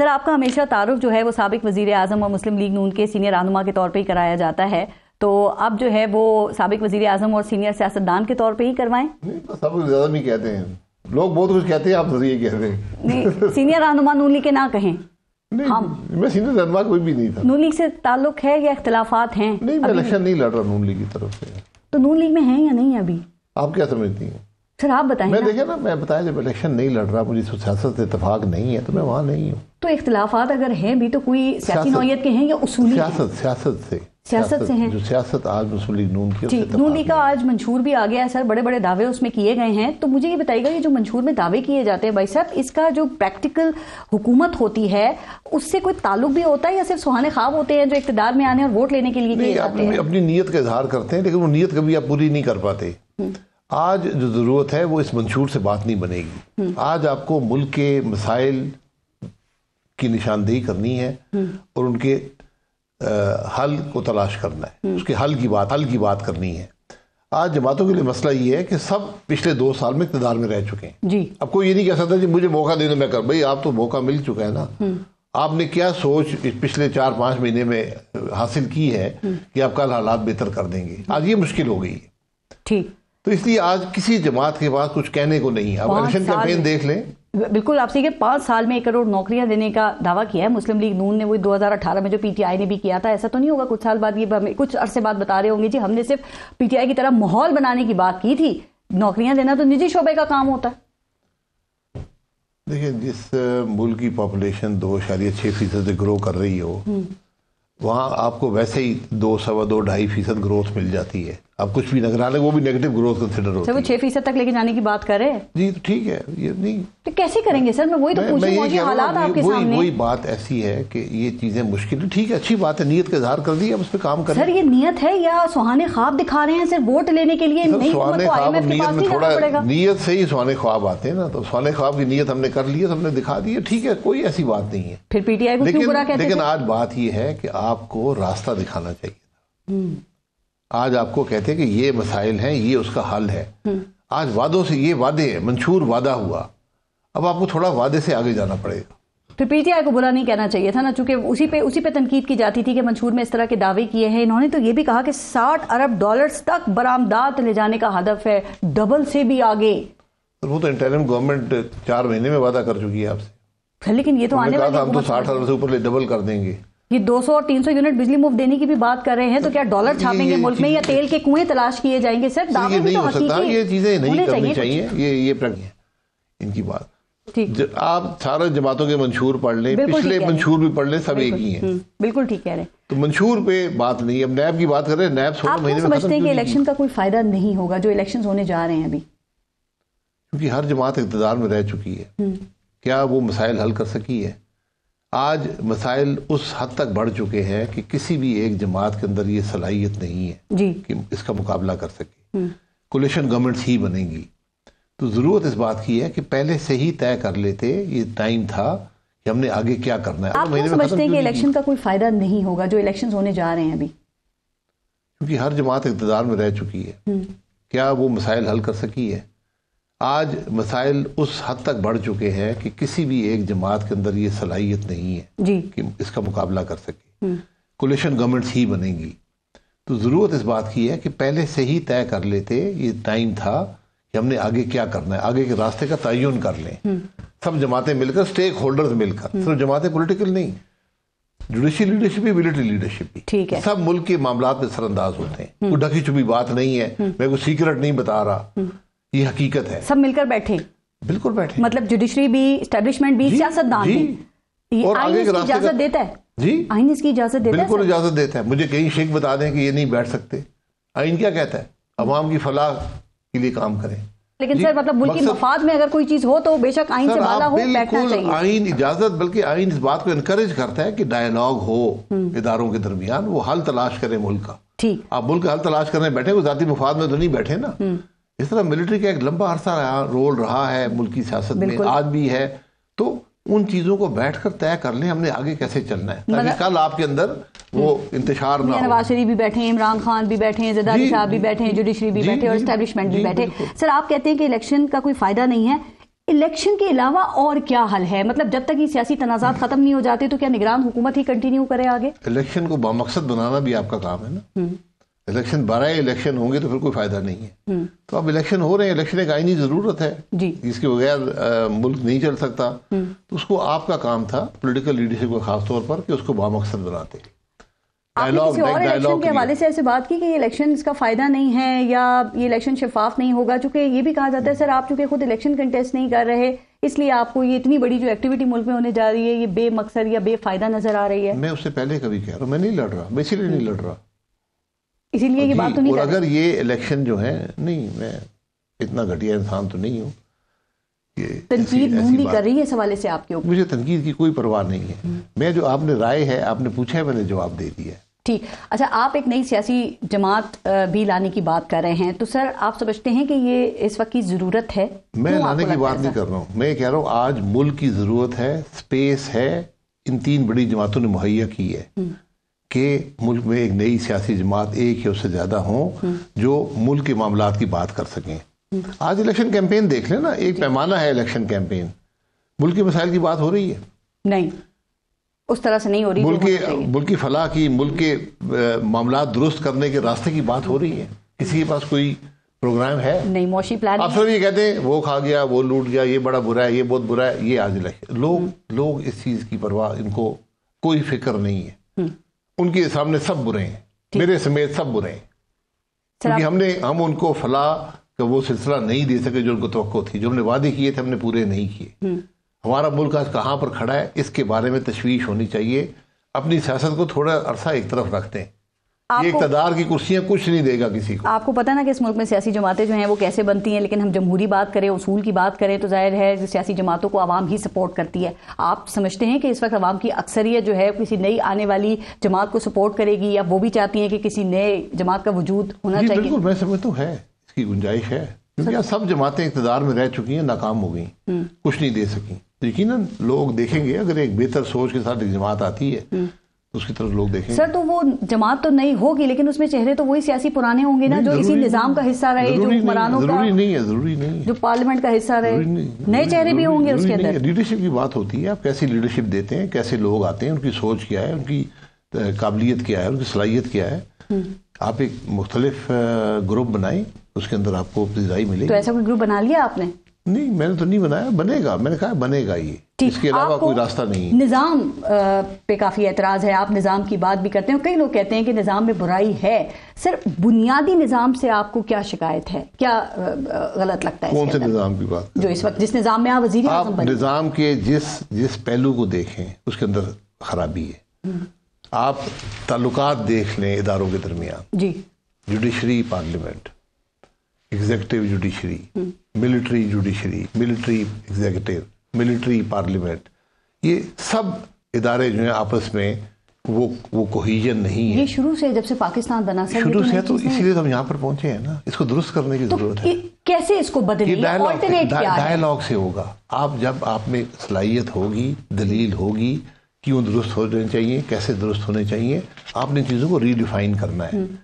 Sir आपका हमेशा तारुफ जो है वो सबक वजीर अजम और मुस्लिम लीग नून के सीनियर रहनुमा के तौर पर ही कराया जाता है तो अब जो है वो सबक वजीर अजम और सीनियर सियासतदान के तौर पर ही करवाएं ही तो कहते हैं लोग बहुत कुछ कहते हैं आप ये कहते हैं सीनियर रहनुमा नून लीग के ना कहें नहीं, हम मैं सीनियर रहनुमा कोई भी नहीं था नून लीग से ताल्लुक है या अख्तिलाफात हैं नहीं मैं इलेक्शन नहीं लड़ रहा नून लीग की तरफ से तो नून लीग में है या नहीं अभी आप क्या समझती हैं सर आप बताएं मैं देखिए ना मैं बताया जब इलेक्शन नहीं लड़ रहा मुझे सियासत इतफाक नहीं है तो मैं वहाँ नहीं हूँ तो इख्तलाफात अगर हैं भी तो कोई सियासी नौत के हैं या उसूली सियासत सियासत से सियासत से हैं जो सियासत आज मुस्लिम नून की नून का आज मंशूर भी आ गया है सर बड़े बड़े दावे उसमें किए गए हैं तो मुझे ये बताइएगा कि जो मंशूर में दावे किए जाते हैं भाई साहब इसका जो प्रैक्टिकल हुकूमत होती है उससे कोई ताल्लुक भी होता है या सिर्फ सुहाने ख्वाब होते हैं जो इकतदार में आने और वोट लेने के लिए किए जाते हैं अपनी नीयत का इजहार करते हैं लेकिन वो नीयत कभी आप पूरी नहीं कर पाते हम्म। आज जो ज़रूरत है वो इस मंशूर से बात नहीं बनेगी आज आपको मुल्क के मसाइल की निशानदेही करनी है और उनके आ, हल को तलाश करना है उसके हल की बात हल की बात करनी है आज जमातों के लिए मसला ये है कि सब पिछले दो साल में इकतदार में रह चुके हैं जी अब कोई ये नहीं कह सकता कि मुझे मौका देने में कर भाई आप तो मौका मिल चुका है ना आपने क्या सोच पिछले चार पाँच महीने में हासिल की है कि आप कल हालात बेहतर कर देंगे आज ये मुश्किल हो गई है ठीक तो इसलिए आज किसी जमात के पास कुछ कहने को नहीं है इलेक्शन कैंपेन देख लें बिल्कुल आप सही पाँच साल में एक करोड़ नौकरियां देने का दावा किया है मुस्लिम लीग नून ने वो 2018 में जो पीटीआई ने भी किया था ऐसा तो नहीं होगा कुछ साल बाद ये हमें कुछ अरसे बाद बता रहे होंगे जी हमने सिर्फ पीटीआई की तरह माहौल बनाने की बात की थी नौकरियां देना तो निजी शोबे का काम होता है देखिए जिस मुल्क की पॉपुलेशन दो इशारिया छः फीसद से ग्रो कर रही हो हम्म। वहाँ आपको वैसे ही दो सवा दो ढाई फीसद ग्रोथ मिल जाती है अब कुछ भी नजर आ वो भी नेगेटिव ग्रोथ कंसिडर हो है वो छह फीसद तक लेके जाने की बात कर रहे हैं जी तो ठीक है ये नहीं तो कैसे करेंगे सर मैं वही तो पूछ रही हूँ हालात आपके वही, सामने वही बात ऐसी है कि ये चीजें मुश्किल है ठीक है अच्छी बात है नीयत का इजहार कर दी अब उस पर काम कर सर ये नीयत है या सुहाने ख्वाब दिखा रहे हैं सिर्फ वोट लेने के लिए सुहाने तो ख्वाब नीयत में थोड़ा नीयत से ही सुहाने ख्वाब आते हैं ना तो सुहाने ख्वाब की नीयत हमने कर ली हमने दिखा दी है ठीक है कोई ऐसी बात नहीं है फिर पीटीआई लेकिन आज बात यह है कि आपको रास्ता दिखाना चाहिए हम्म। आज आपको कहते हैं कि ये मसाइल हैं ये उसका हल है आज वादों से ये वादे हैं मंशूर वादा हुआ अब आपको थोड़ा वादे से आगे जाना पड़ेगा फिर पीटीआई को बुरा नहीं कहना चाहिए था ना चूंकि उसी पे उसी पे तनकीद की जाती थी कि मंशूर में इस तरह के दावे किए हैं इन्होंने तो ये भी कहा कि साठ अरब डॉलर्स तक बरामदात ले जाने का हदफ है डबल से भी आगे वो तो इंटरिम गवर्नमेंट चार महीने में वादा कर चुकी है आपसे लेकिन ये तो आने वाले हम तो साठ अरब से ऊपर डबल कर देंगे ये 200 और 300 यूनिट बिजली मुफ्त देने की भी बात कर रहे हैं तो क्या डॉलर छापेंगे मुल्क में या तेल के कुएं तलाश किए जाएंगे सर दावे भी तो हकीकी ये चीजें नहीं करनी चाहिए ये ये इनकी बात ठीक आप सारे जमातों के मंशूर पढ़ लें पिछले मंशूर भी पढ़ लें सब एक ही हैं हम्म, बिल्कुल ठीक कह रहे हैं तो मंशूर पे बात नहीं अब नैब की बात करें नैब सोलह महीने समझते हैं कि इलेक्शन का कोई फायदा नहीं होगा जो इलेक्शन होने जा रहे हैं अभी क्योंकि हर जमात इकतदार में रह चुकी है हम्म। क्या वो मसाइल हल कर सकी है आज मसाइल उस हद तक बढ़ चुके हैं कि किसी भी एक जमात के अंदर ये सलाहियत नहीं है जी। कि इसका मुकाबला कर सके कोलेशन हम्म। गवर्नमेंट्स ही बनेंगी तो ज़रूरत इस बात की है कि पहले से ही तय कर लेते ये टाइम था कि हमने आगे क्या करना है आप क्यों समझते हैं कि इलेक्शन का कोई फ़ायदा नहीं होगा जो इलेक्शन होने जा रहे हैं अभी क्योंकि हर जमात इकतदार में रह चुकी है हम्म। क्या वो मसाइल हल कर सकी है आज मसाइल उस हद तक बढ़ चुके हैं कि किसी भी एक जमात के अंदर ये सलाहियत नहीं है जी। कि इसका मुकाबला कर सके कोलेशन हम्म। गवर्नमेंट्स ही बनेंगी तो ज़रूरत इस बात की है कि पहले से ही तय कर लेते ये टाइम था कि हमने आगे क्या करना है आगे के रास्ते का तयन कर लें हम्म। सब जमातें मिलकर स्टेक होल्डर्स मिलकर हम्म। सिर्फ जमातें पोलिटिकल नहीं जुडिशियल लीडरशिप भी मिलिट्री लीडरशिप भी ठीक है सब मुल्क के मामला में सरअंदाज होते हैं वो ढकी छुपी बात नहीं है मैं कोई सीक्रेट नहीं बता रहा ये हकीकत है सब मिलकर बैठे बिल्कुल बैठे मतलब जुडिशरी भी स्टेब्लिशमेंट भी सियासतदान भी इजाजत देता है जी आइन इसकी इजाजत देता है बिल्कुल इजाजत देता है मुझे कई शेख बता दें कि ये नहीं बैठ सकते आइन क्या कहता है अवाम की फलाह के लिए काम करें लेकिन सर मतलब मुल्क मफाद में अगर कोई चीज हो तो बेशक आइन से बाला हो बैठना चाहिए आइन इजाजत बल्कि आइन इस बात को इनकरेज करता है कि डायलॉग हो हम्म। इदारों के दरमियान वो हल तलाश करें मुल्क का ठीक आप मुल्क का हल तलाश करने बैठे वो जाती मफाद में तो नहीं बैठे ना हम्म। इस तरह मिलिट्री का एक लंबा अरसा रोल रहा है मुल्की सियासत में आज भी है तो उन चीज़ों को बैठकर तय कर लें हमने आगे कैसे चलना है ताकि कल आपके अंदर वो इंतजार ना नवाज शरीफ भी बैठे हैं इमरान खान भी बैठे हैं जदारी साहब भी बैठे हैं जुडिशरी भी बैठे और इस्टेब्लिशमेंट भी बैठे सर आप कहते हैं कि इलेक्शन का कोई फ़ायदा नहीं है इलेक्शन के अलावा और क्या हल है मतलब जब तक ये सियासी तनाजात खत्म नहीं हो जाते तो क्या निगरान हुकूमत ही कंटिन्यू करे आगे इलेक्शन को बामकसद बनाना भी आपका काम है ना हम्म। इलेक्शन बारह इलेक्शन होंगे तो फिर कोई फायदा नहीं है हम्म। तो अब इलेक्शन हो रहे हैं इलेक्शन एक आईनी जरूरत है इसके बगैर मुल्क नहीं चल सकता हम्म। तो उसको आपका काम था पोलिटिकल लीडरशिप का खासतौर पर कि उसको बामकसद बनाते इलेक्शन के हवाले से ऐसे बात की कि इलेक्शन इसका फायदा नहीं है या ये इलेक्शन शफाफ नहीं होगा चूंकि ये भी कहा जाता है सर आप चूंकि खुद इलेक्शन कंटेस्ट नहीं कर रहे इसलिए आपको ये इतनी बड़ी जो एक्टिविटी मुल्क में होने जा रही है ये बेमकसद या बेफायदा नजर आ रही है मैं उससे पहले कभी कह रहा हूँ मैं नहीं लड़ रहा मैं इसीलिए नहीं लड़ रहा इसीलिए ये बात तो नहीं और अगर ये इलेक्शन जो है नहीं मैं इतना घटिया इंसान तो नहीं हूँ तनकीद भी कर रही है इस हवाले से आपके ऊपर मुझे तनकीद की कोई परवाह नहीं है हम्म। मैं जो आपने राय है आपने पूछा है मैंने जवाब दे दिया है ठीक अच्छा आप एक नई सियासी जमात भी लाने की बात कर रहे हैं तो सर आप समझते हैं कि ये इस वक्त की ज़रूरत है मैं लाने की बात नहीं कर रहा हूँ मैं कह रहा हूँ आज मुल्क की ज़रूरत है स्पेस है इन तीन बड़ी जमातों ने मुहैया की है हम्म। कि मुल्क में एक नई सियासी जमात एक या उससे ज़्यादा हों जो मुल्क के मामला की बात कर सकें आज इलेक्शन कैंपेन देख लें ना एक पैमाना है इलेक्शन कैंपेन मुल्क के मसाइल की बात हो रही है नहीं उस तरह से नहीं हो रही मुल्क के मुल्क की फलाह की मुल्क के मामला दुरुस्त करने के रास्ते की बात हो रही है किसी के पास कोई प्रोग्राम है नहीं मौसी प्लान आप सब ये कहते हैं वो खा गया वो लूट गया ये बड़ा बुरा है ये बहुत बुरा है ये आज लोग हम्म। लोग इस चीज़ की परवाह इनको कोई फिक्र नहीं है उनके सामने सब बुरे हैं मेरे समेत सब बुरे हैं क्योंकि हमने हम उनको फला का वो सिलसिला नहीं दे सके जो उनको तो थी जो हमने वादे किए थे हमने पूरे नहीं किए हम्म। हमारा मुल्क आज कहाँ पर खड़ा है इसके बारे में तशवीश होनी चाहिए अपनी सियासत को थोड़ा अरसा एक तरफ रखते हैं इकतदार की कुर्सियाँ कुछ नहीं देगा किसी को आपको पता ना कि इस मुल्क में सियासी जमातें जो हैं वो कैसे बनती हैं लेकिन हम जमहूरी बात करें उसूल की बात करें तो जाहिर है सियासी जमातों को आवाम ही सपोर्ट करती है आप समझते हैं कि इस वक्त आवाम की अक्सरियत जो है किसी नई आने वाली जमात को सपोर्ट करेगी या वो भी चाहती हैं कि किसी नए जमात का वजूद होना चाहिए बिल्कुल मैं समझ तो है इसकी गुंजाइश है क्योंकि सब जमातें इकतदार में रह चुकी हैं नाकाम हो गई हम्म। कुछ नहीं दे सकी तो यकीन लोग देखेंगे अगर एक बेहतर सोच के साथ एक जमात आती है हम्म। उसकी तरफ लोग देखें सर तो वो जमात तो नहीं होगी लेकिन उसमें चेहरे तो वही सियासी पुराने होंगे ना जो इसी निजाम का हिस्सा रहे जो हुक्मरानों का नहीं है जरूरी नहीं जो पार्लियामेंट का हिस्सा रहे नए चेहरे भी होंगे उसके अंदर लीडरशिप की बात होती है आप कैसी लीडरशिप देते हैं कैसे लोग आते हैं उनकी सोच क्या है उनकी काबिलियत क्या है उनकी सलाहियत क्या है हम्म। आप एक मुख्तलिफ ग्रुप बनाए उसके अंदर आपको मिलेगी तो ऐसा कोई ग्रुप बना लिया आपने नहीं मैंने तो नहीं बनाया बनेगा मैंने कहा बनेगा ये इसके अलावा कोई रास्ता नहीं निज़ाम पे काफ़ी एतराज़ है आप निज़ाम की बात भी करते हैं कई लोग कहते हैं कि निज़ाम में बुराई है सर बुनियादी निज़ाम से आपको क्या शिकायत है क्या गलत लगता है कौन से निज़ाम की बात जो इस वक्त जिस निज़ाम में आप वजी आप निज़ाम के जिस जिस पहलू को देखें उसके अंदर खराबी है हम्म। आप ताल्लुक देख लें इदारों के दरमियान जी जुडिशरी पार्लियामेंट एग्जेक्टिव जुडिशरी हम्म। Military judiciary military executive military parliament ये सब इदारे जो है आपस में वो वो कोहिजन नहीं है ये शुरू से जब से पाकिस्तान बना शुरू तो से तो इसीलिए तो हम यहाँ पर पहुंचे हैं ना इसको दुरुस्त करने की तो जरूरत है कैसे इसको बदलिए डायलॉग डायलॉग से होगा आप जब आप में सलाहियत होगी दलील होगी क्यों दुरुस्त होने चाहिए कैसे दुरुस्त होने चाहिए आपने चीज़ों को रीडिफाइन करना है हम्म।